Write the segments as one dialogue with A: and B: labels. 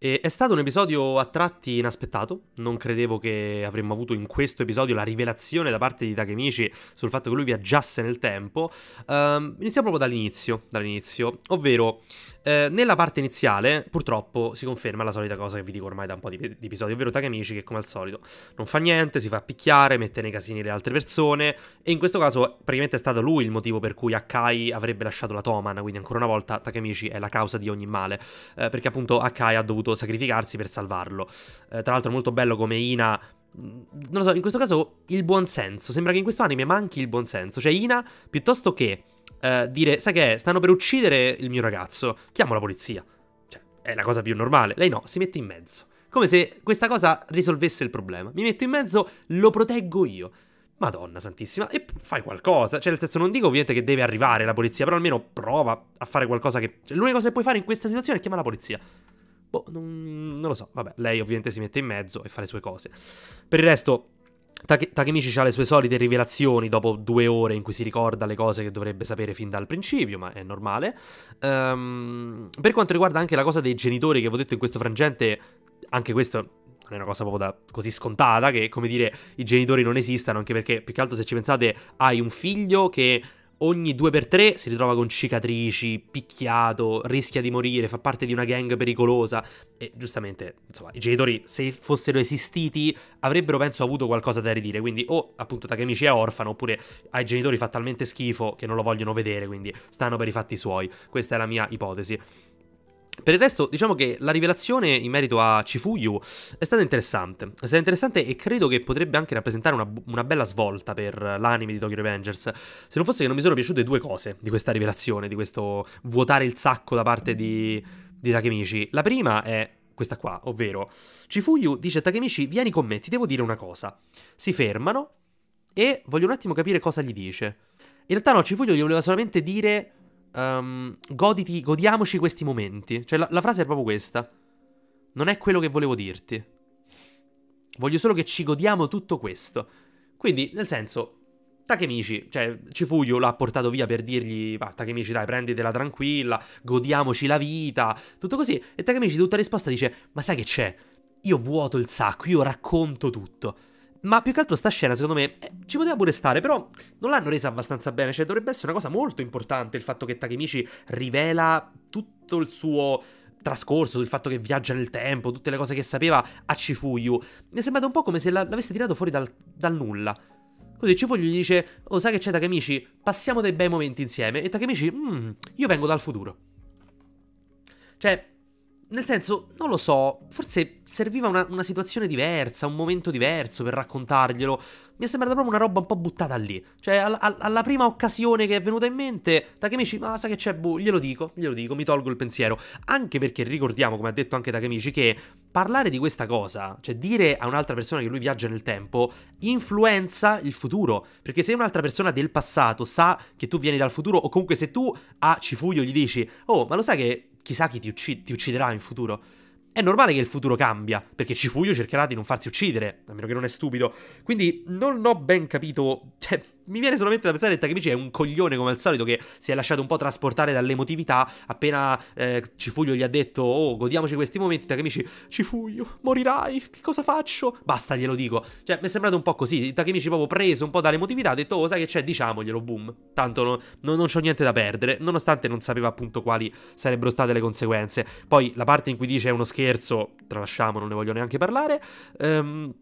A: E è stato un episodio a tratti inaspettato, non credevo che avremmo avuto in questo episodio la rivelazione da parte di Takemichi sul fatto che lui viaggiasse nel tempo. Um, iniziamo proprio dall'inizio, dall'inizio, ovvero eh, nella parte iniziale purtroppo si conferma la solita cosa che vi dico ormai da un po' di, di episodi, ovvero Takemichi che come al solito non fa niente, si fa picchiare, mette nei casini le altre persone e in questo caso praticamente è stato lui il motivo per cui Akai avrebbe lasciato la Toman, quindi ancora una volta Takemichi è la causa di ogni male, eh, perché appunto Akai ha dovuto dovuto sacrificarsi per salvarlo. Eh, tra l'altro è molto bello come Ina... Mm, non lo so, in questo caso il buonsenso. Sembra che in questo anime manchi il buonsenso. Cioè Ina, piuttosto che eh, dire, sai che è, stanno per uccidere il mio ragazzo, chiamo la polizia. Cioè, è la cosa più normale. Lei no, si mette in mezzo. Come se questa cosa risolvesse il problema. Mi metto in mezzo, lo proteggo io. Madonna santissima, e fai qualcosa. Cioè, nel senso, non dico ovviamente che deve arrivare la polizia, però almeno prova a fare qualcosa che. Cioè, l'unica cosa che puoi fare in questa situazione è chiamare la polizia. Boh, non, non, lo so. Vabbè, lei ovviamente si mette in mezzo e fa le sue cose. Per il resto, Take, Takemichi ha le sue solite rivelazioni dopo due ore in cui si ricorda le cose che dovrebbe sapere fin dal principio, ma è normale. Um, per quanto riguarda anche la cosa dei genitori che avevo detto in questo frangente, anche questo non è una cosa proprio da, così scontata che, come dire, i genitori non esistano, anche perché, più che altro, se ci pensate, hai un figlio che ogni 2x3 si ritrova con cicatrici, picchiato, rischia di morire, fa parte di una gang pericolosa e giustamente, insomma, i genitori se fossero esistiti avrebbero penso avuto qualcosa da ridire, quindi o appunto Takemichi è orfano oppure ai genitori fa talmente schifo che non lo vogliono vedere, quindi stanno per i fatti suoi. Questa è la mia ipotesi. Per il resto, diciamo che la rivelazione in merito a Cifuyu è stata interessante. È stata interessante e credo che potrebbe anche rappresentare una, una bella svolta per l'anime di Tokyo Revengers. Se non fosse che non mi sono piaciute due cose di questa rivelazione, di questo vuotare il sacco da parte di, di Takemichi. La prima è questa qua, ovvero Cifuyu dice a Takemichi vieni con me, ti devo dire una cosa. Si fermano e voglio un attimo capire cosa gli dice. In realtà no, Cifuyu gli voleva solamente dire um, goditi, godiamoci questi momenti. Cioè, la, la frase è proprio questa. Non è quello che volevo dirti. Voglio solo che ci godiamo tutto questo. Quindi, nel senso, Takemichi, cioè Cifuglio l'ha portato via per dirgli, va ah, Takemichi dai prenditela tranquilla, godiamoci la vita, tutto così. E Takemichi tutta risposta dice, ma sai che c'è? Io vuoto il sacco, io racconto tutto. Ma più che altro sta scena, secondo me, eh, ci poteva pure stare, però non l'hanno resa abbastanza bene. Cioè, dovrebbe essere una cosa molto importante il fatto che Takemichi rivela tutto il suo trascorso, il fatto che viaggia nel tempo, tutte le cose che sapeva a Cifuyu. Mi è sembrato un po' come se l'avesse tirato fuori dal, dal nulla. Così Cifuglio gli dice, oh sai che c'è Takemichi? Passiamo dei bei momenti insieme. E Takemichi, mmm, io vengo dal futuro. Cioè, nel senso, non lo so, forse serviva una, una, situazione diversa, un momento diverso per raccontarglielo. Mi è sembrata proprio una roba un po' buttata lì. Cioè, al, al, alla prima occasione che è venuta in mente, Takemichi, ma sa che c'è, boh, glielo dico, glielo dico, mi tolgo il pensiero. Anche perché ricordiamo, come ha detto anche Takemichi, che parlare di questa cosa, cioè dire a un'altra persona che lui viaggia nel tempo, influenza il futuro. Perché se un'altra persona del passato sa che tu vieni dal futuro, o comunque se tu a Cifuglio gli dici, oh, ma lo sai che chissà chi ti, uccid- ti ucciderà in futuro. È normale che il futuro cambia, perché Cifuglio cercherà di non farsi uccidere, a meno che non è stupido. Quindi non ho ben capito, cioè, mi viene solamente da pensare che Takemichi è un coglione come al solito che si è lasciato un po' trasportare dall'emotività. Appena eh, Cifuglio gli ha detto "Oh, godiamoci questi momenti", Takemichi "Cifuglio, morirai, che cosa faccio?". Basta, glielo dico. Cioè, mi è sembrato un po' così. Takemichi proprio preso un po' dall'emotività, ha detto "Oh, sai che c'è, diciamoglielo, boom". Tanto no, no, non c'ho niente da perdere, nonostante non sapeva appunto quali sarebbero state le conseguenze. Poi la parte in cui dice "è uno scherzo", tralasciamo, non ne voglio neanche parlare. Ehm um,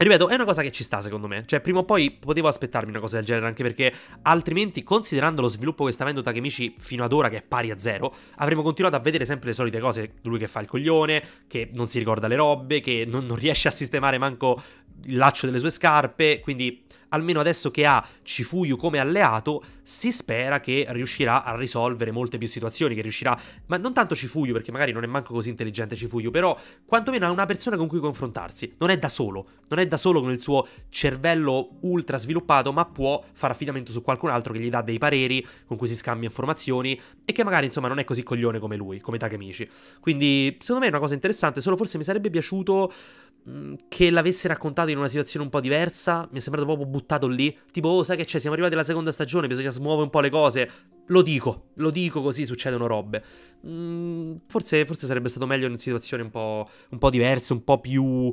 A: Ripeto, è una cosa che ci sta secondo me, cioè prima o poi potevo aspettarmi una cosa del genere, anche perché altrimenti, considerando lo sviluppo che sta avendo Takemichi fino ad ora, che è pari a zero, avremmo continuato a vedere sempre le solite cose, lui che fa il coglione, che non si ricorda le robe, che non, non riesce a sistemare manco il laccio delle sue scarpe, quindi almeno adesso che ha Cifuyu come alleato, si spera che riuscirà a risolvere molte più situazioni, che riuscirà, ma non tanto Cifuyu, perché magari non è manco così intelligente Cifuyu, però quantomeno ha una persona con cui confrontarsi, non è da solo, non è da solo con il suo cervello ultra sviluppato, ma può fare affidamento su qualcun altro che gli dà dei pareri, con cui si scambia informazioni e che magari insomma non è così coglione come lui, come Takemichi. Quindi secondo me è una cosa interessante, solo forse mi sarebbe piaciuto Mm, che l'avesse raccontato in una situazione un po' diversa, mi è sembrato proprio buttato lì, tipo, oh, sai che c'è, siamo arrivati alla seconda stagione, bisogna smuovere un po' le cose, lo dico, lo dico così succedono robe. Mm, forse, forse, sarebbe stato meglio in situazioni un po', un po' diverse, un po' più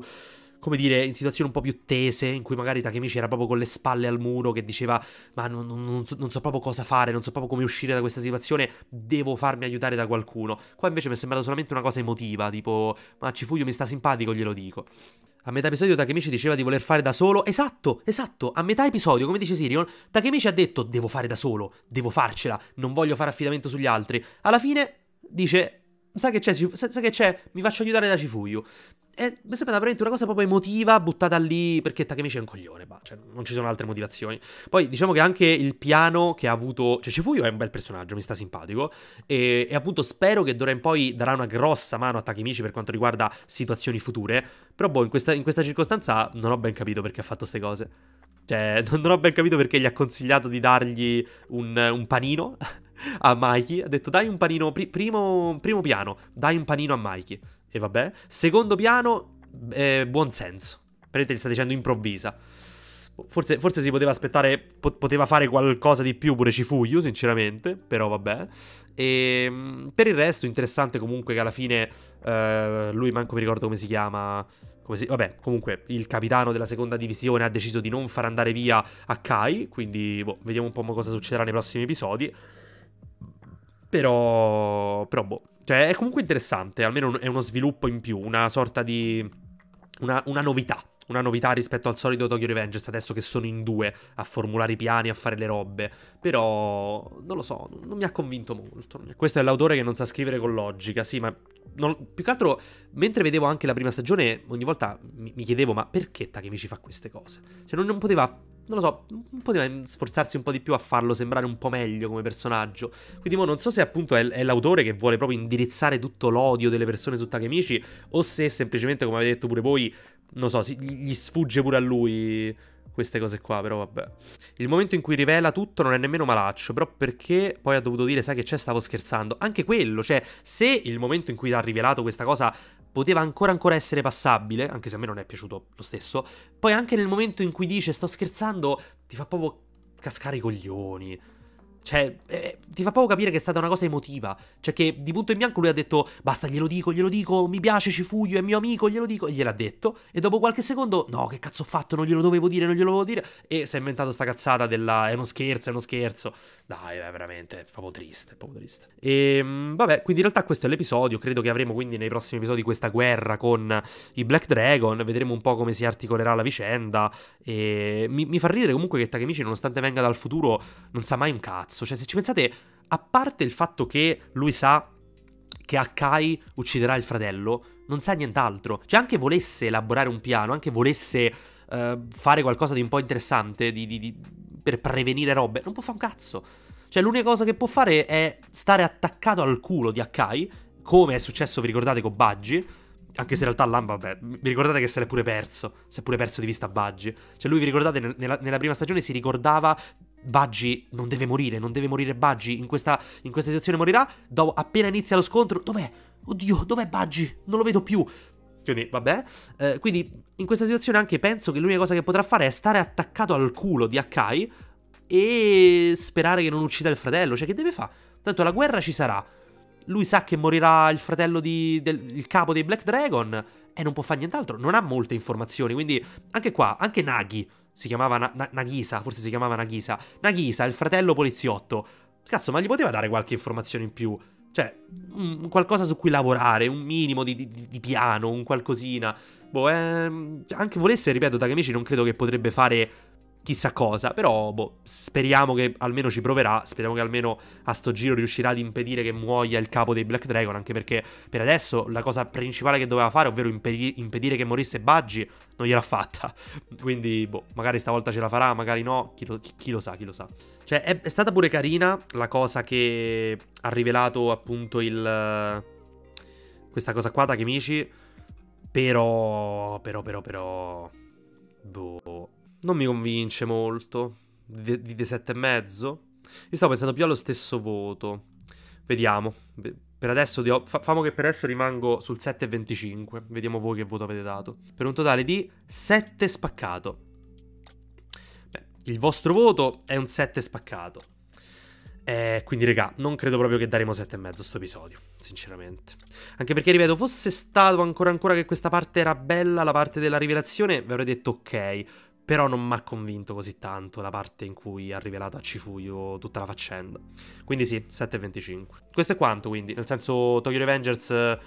A: come dire, in situazioni un po' più tese, in cui magari Takemichi era proprio con le spalle al muro, che diceva, ma non, non, so, non so proprio cosa fare, non so proprio come uscire da questa situazione, devo farmi aiutare da qualcuno. Qua invece mi è sembrata solamente una cosa emotiva, tipo, ma Cifuglio mi sta simpatico, glielo dico. A metà episodio Takemichi diceva di voler fare da solo. Esatto, esatto. A metà episodio, come dice Sirion, Takemichi ha detto devo fare da solo, devo farcela, non voglio fare affidamento sugli altri. Alla fine dice, sa che c'è, sa che c'è, mi faccio aiutare da Cifuyu. Eh, mi sembra veramente una cosa proprio emotiva buttata lì perché Takemichi è un coglione, bah, cioè, non ci sono altre motivazioni. Poi diciamo che anche il piano che ha avuto, cioè Cifuio è un bel personaggio, mi sta simpatico e, e appunto spero che d'ora in poi darà una grossa mano a Takemichi per quanto riguarda situazioni future, però boh, in questa, in questa circostanza non ho ben capito perché ha fatto queste cose. Cioè, non ho ben capito perché gli ha consigliato di dargli un, un panino a Mikey. Ha detto, dai un panino, pri primo, primo, piano, dai un panino a Mikey. E vabbè. Secondo piano, eh, buon senso. Praticamente gli sta dicendo improvvisa. Forse, forse, si poteva aspettare, poteva fare qualcosa di più pure Cifuglio, sinceramente, però vabbè. E, ehm, per il resto, interessante comunque che alla fine, eh, lui manco mi ricordo come si chiama, come si, vabbè, comunque il capitano della seconda divisione ha deciso di non far andare via a Kai, quindi boh, vediamo un po' cosa succederà nei prossimi episodi. Però, però boh, cioè, è comunque interessante, almeno è uno sviluppo in più, una sorta di... una, una novità una novità rispetto al solito Tokyo Revengers, adesso che sono in due a formulare i piani, a fare le robe. Però non lo so, non mi ha convinto molto. Questo è l'autore che non sa scrivere con logica, sì, ma non, più che altro mentre vedevo anche la prima stagione, ogni volta mi, mi chiedevo ma perché Takemichi fa queste cose? Cioè non, non poteva non lo so, poteva sforzarsi un po' di più a farlo sembrare un po' meglio come personaggio. Quindi mo non so se appunto è, è l'autore che vuole proprio indirizzare tutto l'odio delle persone su Takemichi o se semplicemente, come avete detto pure voi, non so, si, gli sfugge pure a lui queste cose qua, però vabbè. Il momento in cui rivela tutto non è nemmeno malaccio, però perché poi ha dovuto dire, sai che c'è, stavo scherzando. Anche quello, cioè, se il momento in cui ha rivelato questa cosa poteva ancora ancora essere passabile, anche se a me non è piaciuto lo stesso. Poi anche nel momento in cui dice sto scherzando, ti fa proprio cascare i coglioni. Cioè, eh, ti fa proprio capire che è stata una cosa emotiva. Cioè, che di punto in bianco lui ha detto: Basta, glielo dico, glielo dico, mi piace Cifuglio, è mio amico, glielo dico. E gliel'ha detto. E dopo qualche secondo, no, che cazzo ho fatto, non glielo dovevo dire, non glielo dovevo dire. E si è inventato sta cazzata della. È uno scherzo, è uno scherzo. Dai, è veramente, è proprio triste, è proprio triste. E ehm, vabbè, quindi in realtà questo è l'episodio. Credo che avremo quindi nei prossimi episodi questa guerra con i Black Dragon. Vedremo un po' come si articolerà la vicenda. E mi, mi fa ridere comunque che Takemichi, nonostante venga dal futuro, non sa mai un cazzo cazzo. Cioè, se ci pensate, a parte il fatto che lui sa che Akai ucciderà il fratello, non sa nient'altro. Cioè, anche volesse elaborare un piano, anche volesse uh, fare qualcosa di un po' interessante di, di, di, per prevenire robe, non può fare un cazzo. Cioè, l'unica cosa che può fare è stare attaccato al culo di Akai, come è successo, vi ricordate, con Baggi. Anche se in realtà Lamb, vabbè, vi ricordate che se l'è pure perso, si è pure perso di vista Baggi. Cioè lui, vi ricordate, nella, nella, prima stagione si ricordava Baggi non deve morire, non deve morire Baggi, in questa, in questa situazione morirà, dopo, appena inizia lo scontro, dov'è? Oddio, dov'è Baggi? Non lo vedo più. Quindi, vabbè. Eh, quindi, in questa situazione anche penso che l'unica cosa che potrà fare è stare attaccato al culo di Akai e sperare che non uccida il fratello. Cioè, che deve fare? Tanto la guerra ci sarà. Lui sa che morirà il fratello di, del il capo dei Black Dragon e non può fare nient'altro. Non ha molte informazioni, quindi anche qua, anche Nagi si chiamava Na- Na- Nagisa, forse si chiamava Nagisa. Nagisa, il fratello poliziotto. Cazzo, ma gli poteva dare qualche informazione in più? Cioè, un, qualcosa su cui lavorare, un minimo di, di, di piano, un qualcosina. Boh, eh, anche volesse, ripeto, Takemichi non credo che potrebbe fare chissà cosa, però boh, speriamo che almeno ci proverà, speriamo che almeno a sto giro riuscirà ad impedire che muoia il capo dei Black Dragon, anche perché per adesso la cosa principale che doveva fare, ovvero impedi impedire che morisse Baggi, non gliel'ha fatta. Quindi boh, magari stavolta ce la farà, magari no, chi lo, chi, lo sa, chi lo sa. Cioè è, è, stata pure carina la cosa che ha rivelato appunto il... questa cosa qua da Kemichi, però, però, però, però... Boh non mi convince molto. Di, di 7,5? Io stavo pensando più allo stesso voto. Vediamo. Per adesso, ho... famo che per adesso rimango sul 7,25. Vediamo voi che voto avete dato. Per un totale di 7 spaccato. Beh, il vostro voto è un 7 spaccato. Eh, quindi, regà, non credo proprio che daremo 7,5 a questo episodio, sinceramente. Anche perché, ripeto, fosse stato ancora ancora che questa parte era bella, la parte della rivelazione, vi avrei detto ok. Però non mi ha convinto così tanto la parte in cui ha rivelato a Cifuio tutta la faccenda. Quindi sì, 7,25. Questo è quanto, quindi. Nel senso, Tokyo Revengers eh,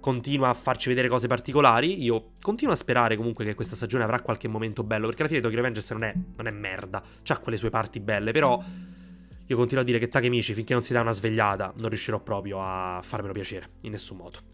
A: continua a farci vedere cose particolari. Io continuo a sperare comunque che questa stagione avrà qualche momento bello, perché alla fine Tokyo Revengers non è, non è merda. C'ha quelle sue parti belle, però... Io continuo a dire che Takemichi, finché non si dà una svegliata, non riuscirò proprio a farmelo piacere, in nessun modo.